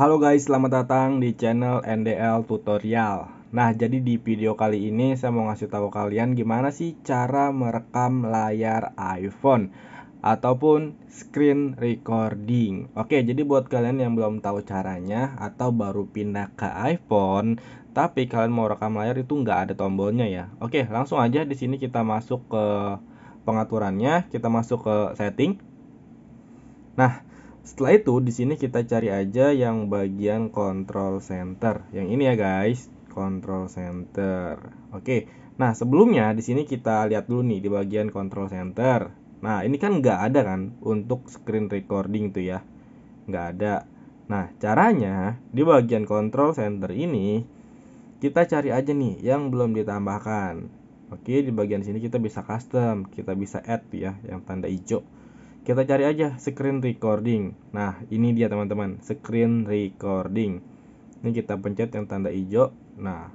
Halo guys, selamat datang di channel NDL Tutorial. Nah, jadi di video kali ini saya mau ngasih tahu kalian gimana sih cara merekam layar iPhone ataupun screen recording. Oke, jadi buat kalian yang belum tahu caranya atau baru pindah ke iPhone, tapi kalian mau rekam layar itu nggak ada tombolnya ya. Oke, langsung aja di sini kita masuk ke pengaturannya, kita masuk ke setting. Nah, setelah itu di sini kita cari aja yang bagian control center yang ini ya guys control center oke nah sebelumnya di sini kita lihat dulu nih di bagian control center nah ini kan nggak ada kan untuk screen recording tuh ya nggak ada nah caranya di bagian control center ini kita cari aja nih yang belum ditambahkan oke di bagian sini kita bisa custom kita bisa add ya yang tanda hijau kita cari aja screen recording nah ini dia teman-teman screen recording ini kita pencet yang tanda hijau nah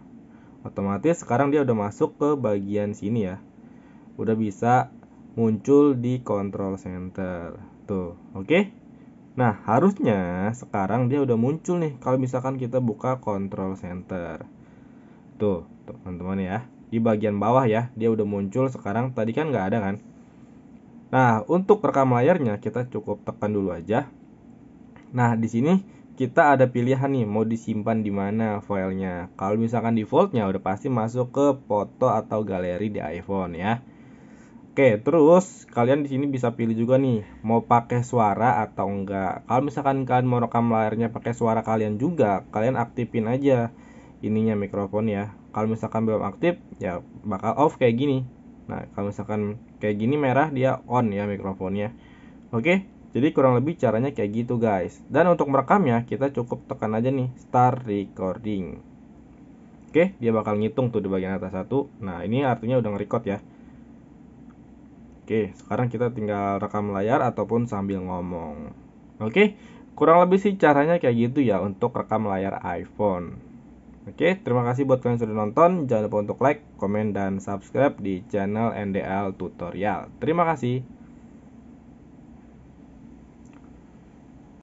otomatis sekarang dia udah masuk ke bagian sini ya udah bisa muncul di control center tuh oke okay? nah harusnya sekarang dia udah muncul nih kalau misalkan kita buka control center tuh teman-teman ya di bagian bawah ya dia udah muncul sekarang tadi kan nggak ada kan Nah, untuk rekam layarnya kita cukup tekan dulu aja. Nah, di sini kita ada pilihan nih mau disimpan di mana filenya. Kalau misalkan defaultnya udah pasti masuk ke foto atau galeri di iPhone ya. Oke, terus kalian di sini bisa pilih juga nih mau pakai suara atau enggak. Kalau misalkan kalian mau rekam layarnya pakai suara kalian juga, kalian aktifin aja ininya mikrofon ya. Kalau misalkan belum aktif ya bakal off kayak gini. Nah, kalau misalkan kayak gini merah dia on ya mikrofonnya. Oke, jadi kurang lebih caranya kayak gitu guys. Dan untuk merekamnya kita cukup tekan aja nih start recording. Oke, dia bakal ngitung tuh di bagian atas satu. Nah, ini artinya udah nge-record ya. Oke, sekarang kita tinggal rekam layar ataupun sambil ngomong. Oke, kurang lebih sih caranya kayak gitu ya untuk rekam layar iPhone. Oke, terima kasih buat kalian yang sudah nonton. Jangan lupa untuk like, komen, dan subscribe di channel NDL Tutorial. Terima kasih.